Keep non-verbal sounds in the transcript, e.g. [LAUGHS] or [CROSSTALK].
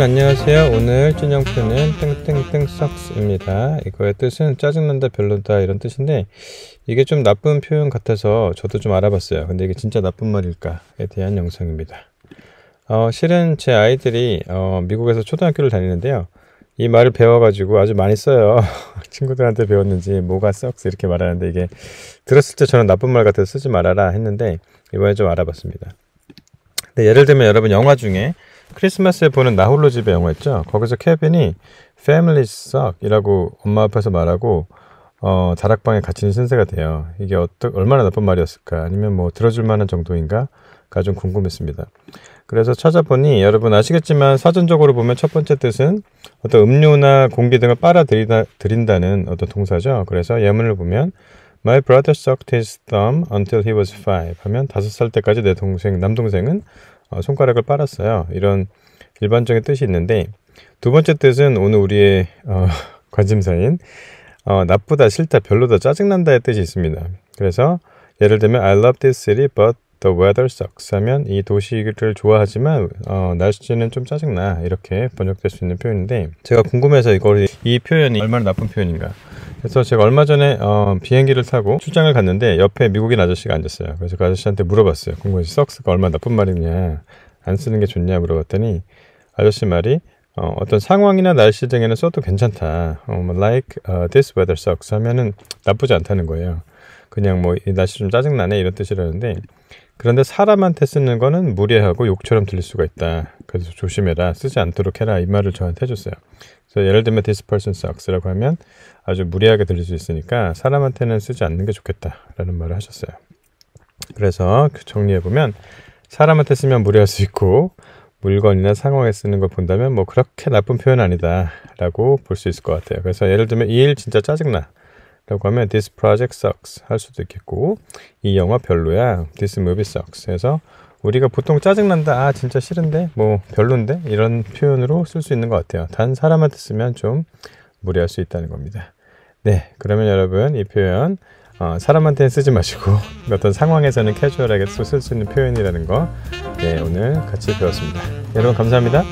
여러분 안녕하세요. 오늘 준영표는 땡땡땡 썩스입니다. 이거의 뜻은 짜증난다, 별로다 이런 뜻인데 이게 좀 나쁜 표현 같아서 저도 좀 알아봤어요. 근데 이게 진짜 나쁜 말일까에 대한 영상입니다. 어, 실은 제 아이들이 어, 미국에서 초등학교를 다니는데요. 이 말을 배워가지고 아주 많이 써요. [LAUGHS] 친구들한테 배웠는지 뭐가 썩스 이렇게 말하는데 이게 들었을 때 저는 나쁜 말 같아서 쓰지 말아라 했는데 이번에 좀 알아봤습니다. 예를 들면 여러분 영화 중에 크리스마스에 보는 나홀로 집에 영화 있죠. 거기서 케빈이 패밀리 썩이라고 엄마 앞에서 말하고 어, 자락방에 갇힌 신세가 돼요. 이게 어떠, 얼마나 나쁜 말이었을까? 아니면 뭐 들어줄 만한 정도인가?가 좀 궁금했습니다. 그래서 찾아보니 여러분 아시겠지만 사전적으로 보면 첫 번째 뜻은 어떤 음료나 공기 등을 빨아들인다는 어떤 동사죠. 그래서 예문을 보면 My brother sucked his thumb until he was five. 하면 다섯 살 때까지 내 동생 남동생은 어, 손가락을 빨았어요. 이런 일반적인 뜻이 있는데 두 번째 뜻은 오늘 우리의 어, [LAUGHS] 관심사인 어, 나쁘다, 싫다, 별로다, 짜증난다의 뜻이 있습니다. 그래서 예를 들면 I love this city but the weather sucks 하면 이 도시를 좋아하지만 어, 날씨는 좀 짜증나 이렇게 번역될 수 있는 표현인데 제가 궁금해서 이걸 이 표현이 얼마나 나쁜 표현인가 그래서 제가 얼마 전에 어, 비행기를 타고 출장을 갔는데 옆에 미국인 아저씨가 앉았어요. 그래서 그 아저씨한테 물어봤어요. 공무원이 썩스가 얼마나 나쁜 말이냐, 안 쓰는 게 좋냐 물어봤더니 아저씨 말이 어, 어떤 상황이나 날씨 등에는 써도 괜찮다. 어, 뭐 like uh, this weather sucks 하면은 나쁘지 않다는 거예요. 그냥 뭐 날씨 좀 짜증나네 이런 뜻이라는데 그런데 사람한테 쓰는 거는 무례하고 욕처럼 들릴 수가 있다. 그래서 조심해라. 쓰지 않도록 해라. 이 말을 저한테 해줬어요. 그래서 예를 들면 this person sucks라고 하면 아주 무례하게 들릴 수 있으니까 사람한테는 쓰지 않는 게 좋겠다라는 말을 하셨어요. 그래서 그 정리해보면 사람한테 쓰면 무례할 수 있고 물건이나 상황에 쓰는 걸 본다면 뭐 그렇게 나쁜 표현 아니다라고 볼 수 있을 것 같아요. 그래서 예를 들면 이 일 진짜 짜증나. 라고 하면 this project sucks 할 수도 있겠고 이 영화 별로야 this movie sucks 해서 우리가 보통 짜증난다 아 진짜 싫은데 뭐 별론데 이런 표현으로 쓸 수 있는 것 같아요 단 사람한테 쓰면 좀 무리할 수 있다는 겁니다 네 그러면 여러분 이 표현 어, 사람한테 쓰지 마시고 [LAUGHS] 어떤 상황에서는 캐주얼하게 쓸 수 있는 표현이라는 거 네, 오늘 같이 배웠습니다 여러분 감사합니다